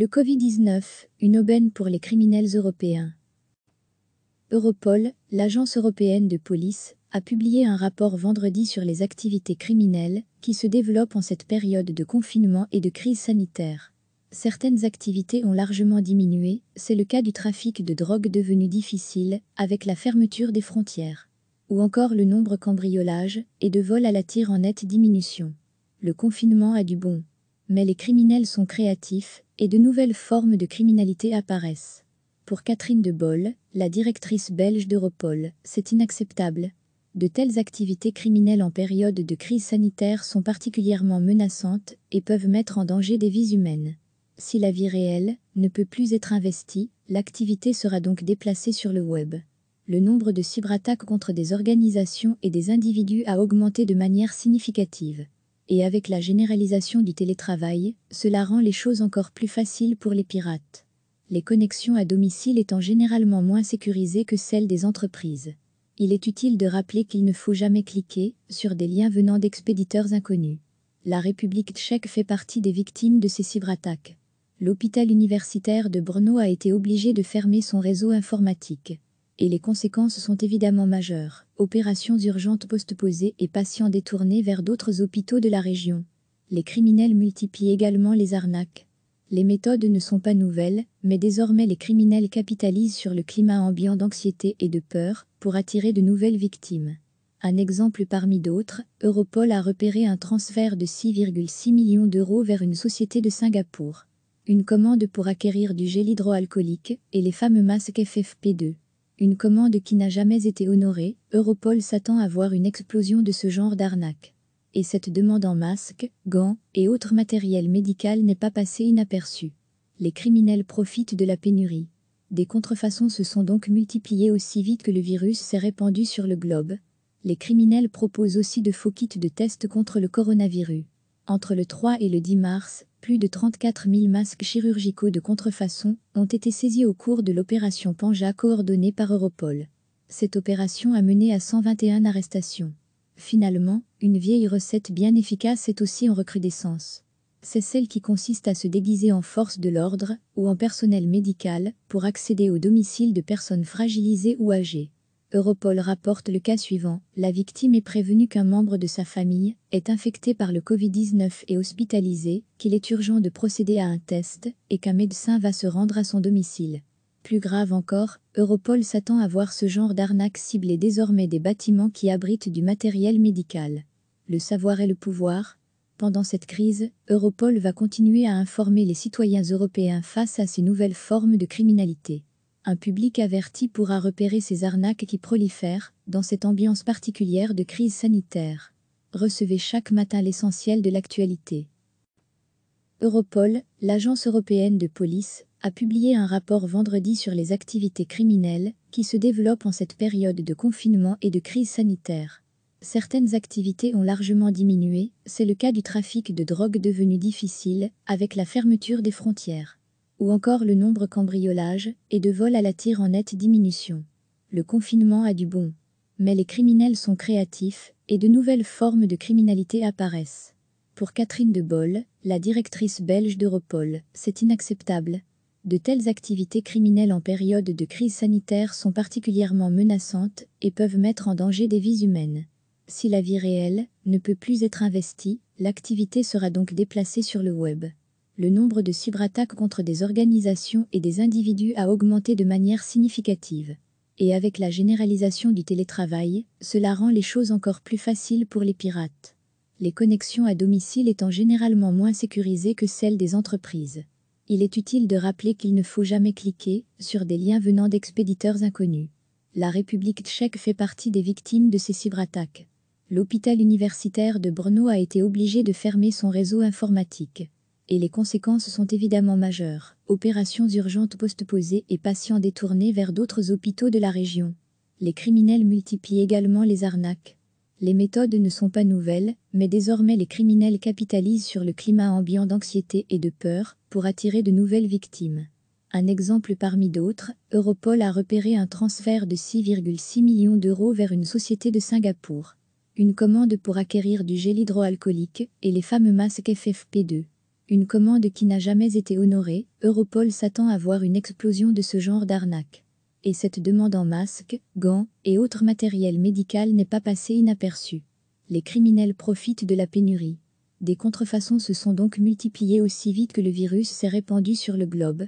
Le Covid-19, une aubaine pour les criminels européens. Europol, l'agence européenne de police, a publié un rapport vendredi sur les activités criminelles qui se développent en cette période de confinement et de crise sanitaire. Certaines activités ont largement diminué, c'est le cas du trafic de drogue devenu difficile avec la fermeture des frontières, ou encore le nombre cambriolages et de vols à la tire en nette diminution. Le confinement a du bon mais les criminels sont créatifs et de nouvelles formes de criminalité apparaissent. Pour Catherine de Bolle, la directrice belge d'Europol, c'est inacceptable. De telles activités criminelles en période de crise sanitaire sont particulièrement menaçantes et peuvent mettre en danger des vies humaines. Si la vie réelle ne peut plus être investie, l'activité sera donc déplacée sur le web. Le nombre de cyberattaques contre des organisations et des individus a augmenté de manière significative et avec la généralisation du télétravail, cela rend les choses encore plus faciles pour les pirates. Les connexions à domicile étant généralement moins sécurisées que celles des entreprises. Il est utile de rappeler qu'il ne faut jamais cliquer sur des liens venant d'expéditeurs inconnus. La République tchèque fait partie des victimes de ces cyberattaques. L'hôpital universitaire de Brno a été obligé de fermer son réseau informatique et les conséquences sont évidemment majeures. Opérations urgentes postposées et patients détournés vers d'autres hôpitaux de la région. Les criminels multiplient également les arnaques. Les méthodes ne sont pas nouvelles, mais désormais les criminels capitalisent sur le climat ambiant d'anxiété et de peur pour attirer de nouvelles victimes. Un exemple parmi d'autres, Europol a repéré un transfert de 6,6 millions d'euros vers une société de Singapour. Une commande pour acquérir du gel hydroalcoolique et les fameux masques FFP2 une commande qui n'a jamais été honorée, Europol s'attend à voir une explosion de ce genre d'arnaque. Et cette demande en masques, gants et autres matériels médical n'est pas passée inaperçue. Les criminels profitent de la pénurie. Des contrefaçons se sont donc multipliées aussi vite que le virus s'est répandu sur le globe. Les criminels proposent aussi de faux kits de tests contre le coronavirus. Entre le 3 et le 10 mars, plus de 34 000 masques chirurgicaux de contrefaçon ont été saisis au cours de l'opération Panja coordonnée par Europol. Cette opération a mené à 121 arrestations. Finalement, une vieille recette bien efficace est aussi en recrudescence. C'est celle qui consiste à se déguiser en force de l'ordre ou en personnel médical pour accéder au domicile de personnes fragilisées ou âgées. Europol rapporte le cas suivant. La victime est prévenue qu'un membre de sa famille est infecté par le Covid-19 et hospitalisé, qu'il est urgent de procéder à un test et qu'un médecin va se rendre à son domicile. Plus grave encore, Europol s'attend à voir ce genre d'arnaque cibler désormais des bâtiments qui abritent du matériel médical. Le savoir est le pouvoir. Pendant cette crise, Europol va continuer à informer les citoyens européens face à ces nouvelles formes de criminalité un public averti pourra repérer ces arnaques qui prolifèrent dans cette ambiance particulière de crise sanitaire. Recevez chaque matin l'essentiel de l'actualité. Europol, l'agence européenne de police, a publié un rapport vendredi sur les activités criminelles qui se développent en cette période de confinement et de crise sanitaire. Certaines activités ont largement diminué, c'est le cas du trafic de drogue devenu difficile avec la fermeture des frontières ou encore le nombre cambriolages et de vols à la tire en nette diminution. Le confinement a du bon, mais les criminels sont créatifs et de nouvelles formes de criminalité apparaissent. Pour Catherine de Bolle, la directrice belge d'Europol, c'est inacceptable. De telles activités criminelles en période de crise sanitaire sont particulièrement menaçantes et peuvent mettre en danger des vies humaines. Si la vie réelle ne peut plus être investie, l'activité sera donc déplacée sur le web le nombre de cyberattaques contre des organisations et des individus a augmenté de manière significative. Et avec la généralisation du télétravail, cela rend les choses encore plus faciles pour les pirates. Les connexions à domicile étant généralement moins sécurisées que celles des entreprises. Il est utile de rappeler qu'il ne faut jamais cliquer sur des liens venant d'expéditeurs inconnus. La République tchèque fait partie des victimes de ces cyberattaques l'hôpital universitaire de Brno a été obligé de fermer son réseau informatique et les conséquences sont évidemment majeures. Opérations urgentes postposées et patients détournés vers d'autres hôpitaux de la région. Les criminels multiplient également les arnaques. Les méthodes ne sont pas nouvelles, mais désormais les criminels capitalisent sur le climat ambiant d'anxiété et de peur pour attirer de nouvelles victimes. Un exemple parmi d'autres, Europol a repéré un transfert de 6,6 millions d'euros vers une société de Singapour. Une commande pour acquérir du gel hydroalcoolique et les fameux masques FFP2 une commande qui n'a jamais été honorée, Europol s'attend à voir une explosion de ce genre d'arnaque. Et cette demande en masques, gants et autres matériels médicaux n'est pas passée inaperçue. Les criminels profitent de la pénurie. Des contrefaçons se sont donc multipliées aussi vite que le virus s'est répandu sur le globe.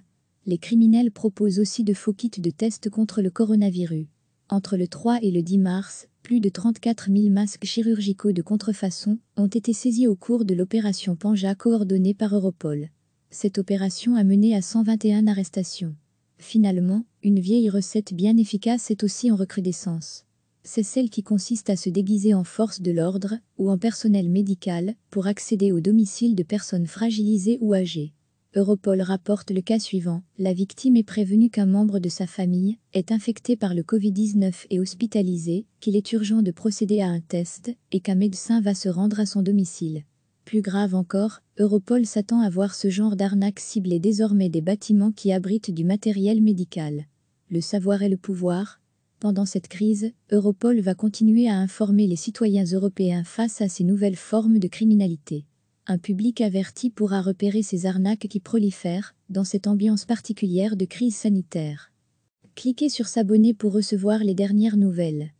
Les criminels proposent aussi de faux kits de tests contre le coronavirus. Entre le 3 et le 10 mars, plus de 34 000 masques chirurgicaux de contrefaçon ont été saisis au cours de l'opération Panja coordonnée par Europol. Cette opération a mené à 121 arrestations. Finalement, une vieille recette bien efficace est aussi en recrudescence. C'est celle qui consiste à se déguiser en force de l'ordre ou en personnel médical pour accéder au domicile de personnes fragilisées ou âgées. Europol rapporte le cas suivant. La victime est prévenue qu'un membre de sa famille est infecté par le Covid-19 et hospitalisé, qu'il est urgent de procéder à un test et qu'un médecin va se rendre à son domicile. Plus grave encore, Europol s'attend à voir ce genre d'arnaque cibler désormais des bâtiments qui abritent du matériel médical. Le savoir est le pouvoir. Pendant cette crise, Europol va continuer à informer les citoyens européens face à ces nouvelles formes de criminalité. Un public averti pourra repérer ces arnaques qui prolifèrent dans cette ambiance particulière de crise sanitaire. Cliquez sur s'abonner pour recevoir les dernières nouvelles.